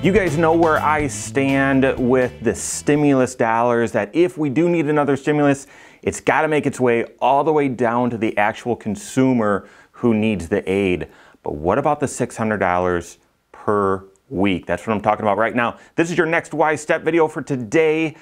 You guys know where I stand with the stimulus dollars that if we do need another stimulus, it's got to make its way all the way down to the actual consumer who needs the aid. But what about the $600 per week? That's what I'm talking about right now. This is your next Wise Step video for today.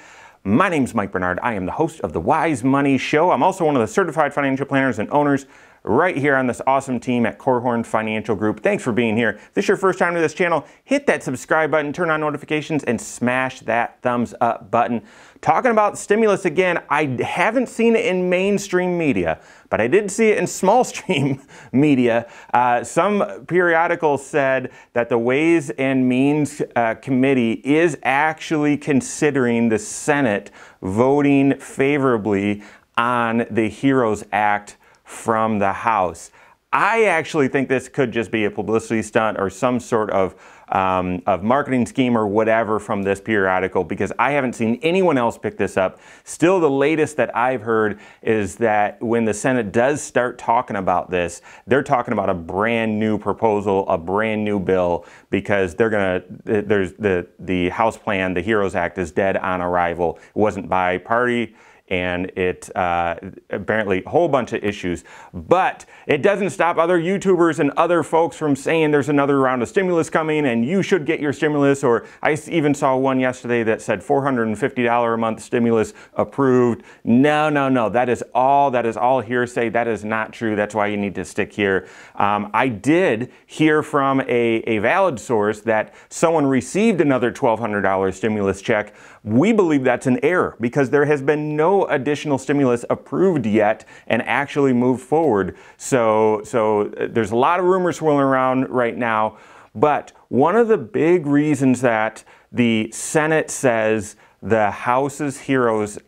My name's Mike Bernard. I am the host of the Wise Money Show. I'm also one of the certified financial planners and owners right here on this awesome team at Corehorn Financial Group. Thanks for being here. If this is your first time to this channel, hit that subscribe button, turn on notifications, and smash that thumbs up button. Talking about stimulus again, I haven't seen it in mainstream media, but I did see it in small stream media. Uh, some periodicals said that the Ways and Means uh, Committee is actually considering the Senate voting favorably on the HEROES Act from the House. I actually think this could just be a publicity stunt or some sort of um, of marketing scheme or whatever from this periodical because I haven't seen anyone else pick this up. Still, the latest that I've heard is that when the Senate does start talking about this, they're talking about a brand new proposal, a brand new bill because they're gonna. There's the the House plan, the Heroes Act, is dead on arrival. It wasn't by party and it uh, apparently a whole bunch of issues. But it doesn't stop other YouTubers and other folks from saying there's another round of stimulus coming and you should get your stimulus. Or I even saw one yesterday that said $450 a month stimulus approved. No, no, no. That is all. That is all hearsay. That is not true. That's why you need to stick here. Um, I did hear from a, a valid source that someone received another $1,200 stimulus check. We believe that's an error because there has been no additional stimulus approved yet and actually moved forward. So, so uh, there's a lot of rumors swirling around right now. But one of the big reasons that the Senate says the House's heroes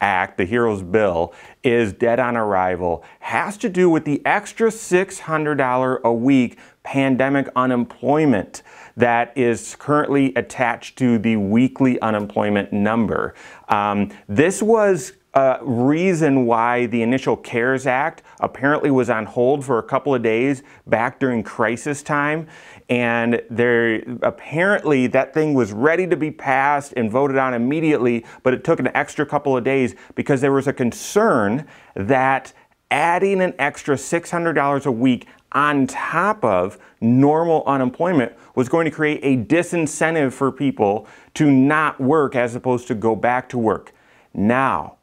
act, the hero's bill, is dead on arrival, has to do with the extra $600 a week pandemic unemployment that is currently attached to the weekly unemployment number. Um, this was uh, reason why the initial CARES Act apparently was on hold for a couple of days back during crisis time. And there apparently that thing was ready to be passed and voted on immediately, but it took an extra couple of days because there was a concern that adding an extra $600 a week on top of normal unemployment was going to create a disincentive for people to not work as opposed to go back to work. Now,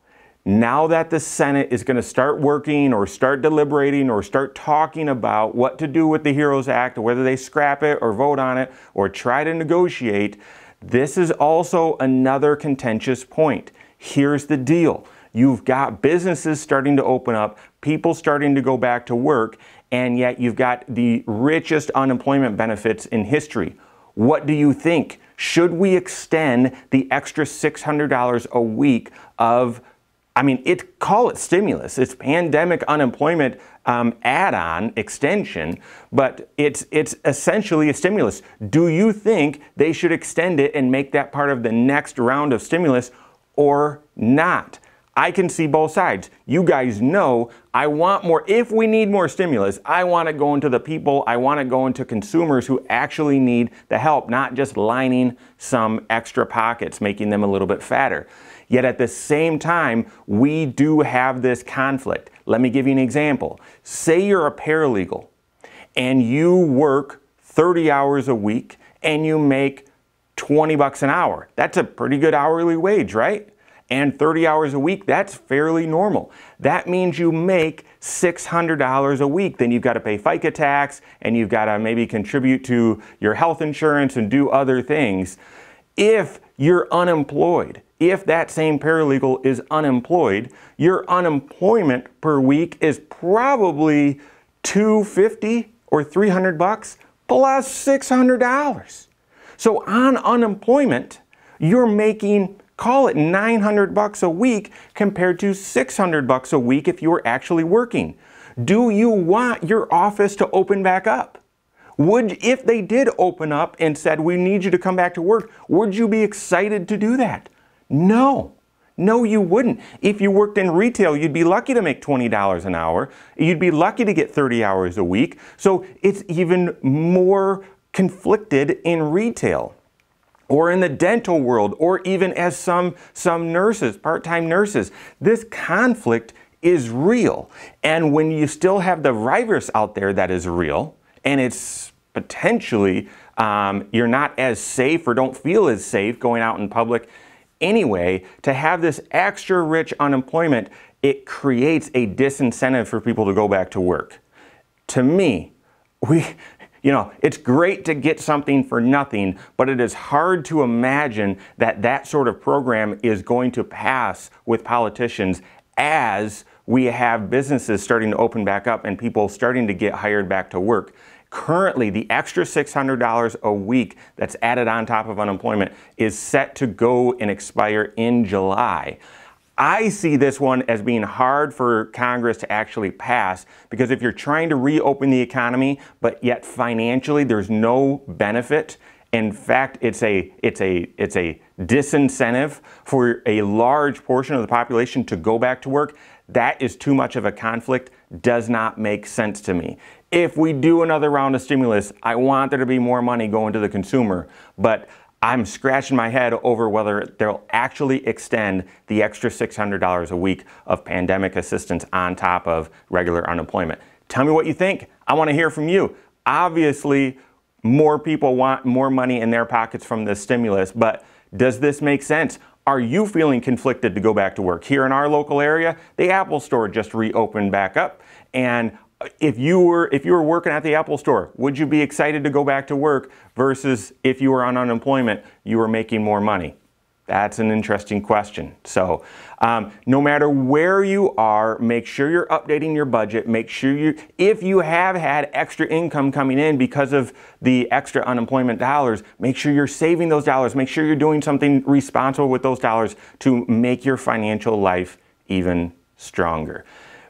now that the Senate is going to start working or start deliberating or start talking about what to do with the HEROES Act, or whether they scrap it or vote on it or try to negotiate, this is also another contentious point. Here's the deal. You've got businesses starting to open up, people starting to go back to work, and yet you've got the richest unemployment benefits in history. What do you think? Should we extend the extra $600 a week of I mean, it call it stimulus. It's pandemic unemployment um, add-on extension, but it's it's essentially a stimulus. Do you think they should extend it and make that part of the next round of stimulus or not? I can see both sides. You guys know I want more. If we need more stimulus, I want it going to the people. I want it going to consumers who actually need the help, not just lining some extra pockets, making them a little bit fatter. Yet at the same time, we do have this conflict. Let me give you an example. Say you're a paralegal and you work 30 hours a week and you make 20 bucks an hour. That's a pretty good hourly wage, right? And 30 hours a week, that's fairly normal. That means you make $600 a week. Then you've got to pay FICA tax and you've got to maybe contribute to your health insurance and do other things. If you're unemployed, if that same paralegal is unemployed, your unemployment per week is probably 250 or 300 bucks plus $600. So on unemployment, you're making call it 900 bucks a week compared to 600 bucks a week if you were actually working. Do you want your office to open back up? Would, if they did open up and said, we need you to come back to work, would you be excited to do that? No. No, you wouldn't. If you worked in retail, you'd be lucky to make $20 an hour. You'd be lucky to get 30 hours a week. So it's even more conflicted in retail or in the dental world or even as some, some nurses, part-time nurses. This conflict is real. And when you still have the virus out there that is real, and it's potentially um, you're not as safe or don't feel as safe going out in public anyway, to have this extra rich unemployment, it creates a disincentive for people to go back to work. To me, we, you know, it's great to get something for nothing, but it is hard to imagine that that sort of program is going to pass with politicians as we have businesses starting to open back up and people starting to get hired back to work. Currently, the extra $600 a week that's added on top of unemployment is set to go and expire in July. I see this one as being hard for Congress to actually pass because if you're trying to reopen the economy, but yet financially there's no benefit, in fact, it's a it's a it's a disincentive for a large portion of the population to go back to work. That is too much of a conflict, does not make sense to me. If we do another round of stimulus, I want there to be more money going to the consumer, but I'm scratching my head over whether they'll actually extend the extra $600 a week of pandemic assistance on top of regular unemployment. Tell me what you think. I want to hear from you. Obviously, more people want more money in their pockets from this stimulus, but does this make sense? Are you feeling conflicted to go back to work? Here in our local area, the Apple store just reopened back up. And if you were if you were working at the Apple store, would you be excited to go back to work versus if you were on unemployment, you were making more money? That's an interesting question. So um, no matter where you are, make sure you're updating your budget. Make sure you, if you have had extra income coming in because of the extra unemployment dollars, make sure you're saving those dollars. Make sure you're doing something responsible with those dollars to make your financial life even stronger.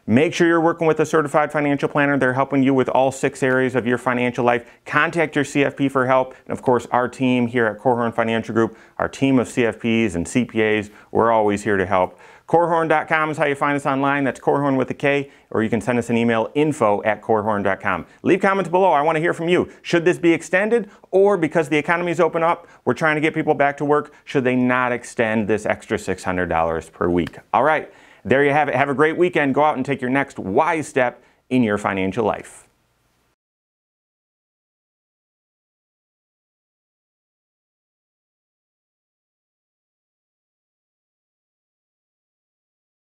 Make sure you're working with a certified financial planner. They're helping you with all six areas of your financial life. Contact your CFP for help. And of course, our team here at Corehorn Financial Group, our team of CFPs and CPAs, we're always here to help. Corehorn.com is how you find us online. That's Corehorn with a K, or you can send us an email info at corehorn.com. Leave comments below. I want to hear from you. Should this be extended, or because the economy is open up, we're trying to get people back to work, should they not extend this extra $600 per week? All right. There you have it. Have a great weekend. Go out and take your next wise step in your financial life.